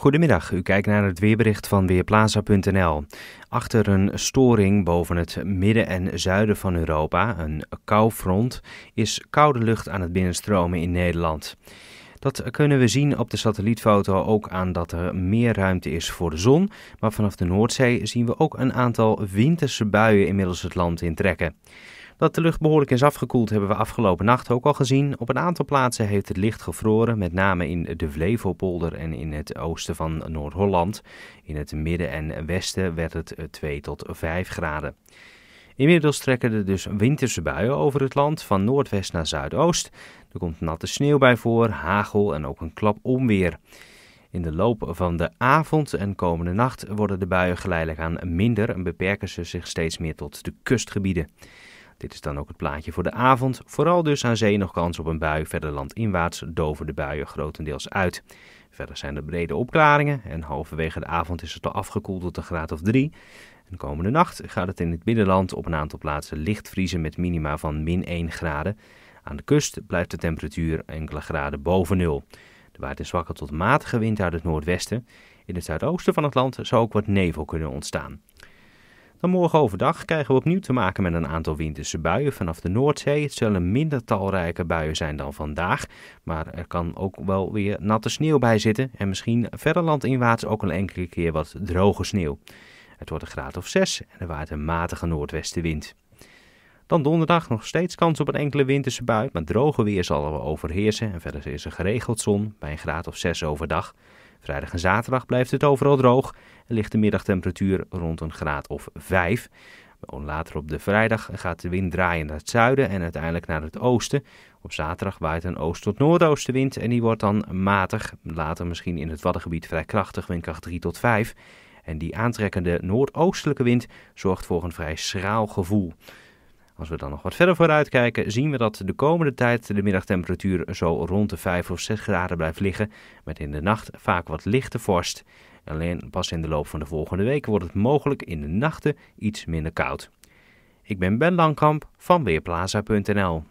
Goedemiddag, u kijkt naar het weerbericht van Weerplaza.nl. Achter een storing boven het midden en zuiden van Europa, een koufront, is koude lucht aan het binnenstromen in Nederland. Dat kunnen we zien op de satellietfoto ook aan dat er meer ruimte is voor de zon. Maar vanaf de Noordzee zien we ook een aantal winterse buien inmiddels het land intrekken. Dat de lucht behoorlijk is afgekoeld hebben we afgelopen nacht ook al gezien. Op een aantal plaatsen heeft het licht gevroren, met name in de Flevopolder en in het oosten van Noord-Holland. In het midden en westen werd het 2 tot 5 graden. Inmiddels trekken er dus winterse buien over het land van noordwest naar zuidoost. Er komt natte sneeuw bij voor, hagel en ook een klap onweer. In de loop van de avond en komende nacht worden de buien geleidelijk aan minder en beperken ze zich steeds meer tot de kustgebieden. Dit is dan ook het plaatje voor de avond. Vooral dus aan zee nog kans op een bui. Verder landinwaarts doven de buien grotendeels uit. Verder zijn er brede opklaringen en halverwege de avond is het al afgekoeld tot een graad of 3. De komende nacht gaat het in het binnenland op een aantal plaatsen licht vriezen met minima van min 1 graden. Aan de kust blijft de temperatuur enkele graden boven nul. De waait is zwakke tot matige wind uit het noordwesten. In het zuidoosten van het land zou ook wat nevel kunnen ontstaan. Dan morgen overdag krijgen we opnieuw te maken met een aantal winterse buien vanaf de Noordzee. Het zullen minder talrijke buien zijn dan vandaag. Maar er kan ook wel weer natte sneeuw bij zitten. En misschien verder landinwaarts ook een enkele keer wat droge sneeuw. Het wordt een graad of 6 en er waait een matige noordwestenwind. Dan donderdag nog steeds kans op een enkele winterse bui, maar droge weer zal er overheersen en verder is er geregeld zon bij een graad of 6 overdag. Vrijdag en zaterdag blijft het overal droog en ligt de middagtemperatuur rond een graad of 5. Later op de vrijdag gaat de wind draaien naar het zuiden en uiteindelijk naar het oosten. Op zaterdag waait een oost- tot noordoostenwind en die wordt dan matig. Later misschien in het Waddengebied vrij krachtig, windkracht 3 tot 5. En die aantrekkende noordoostelijke wind zorgt voor een vrij schraal gevoel. Als we dan nog wat verder vooruit kijken, zien we dat de komende tijd de middagtemperatuur zo rond de 5 of 6 graden blijft liggen, met in de nacht vaak wat lichte vorst. Alleen pas in de loop van de volgende week wordt het mogelijk in de nachten iets minder koud. Ik ben Ben Langkamp van Weerplaza.nl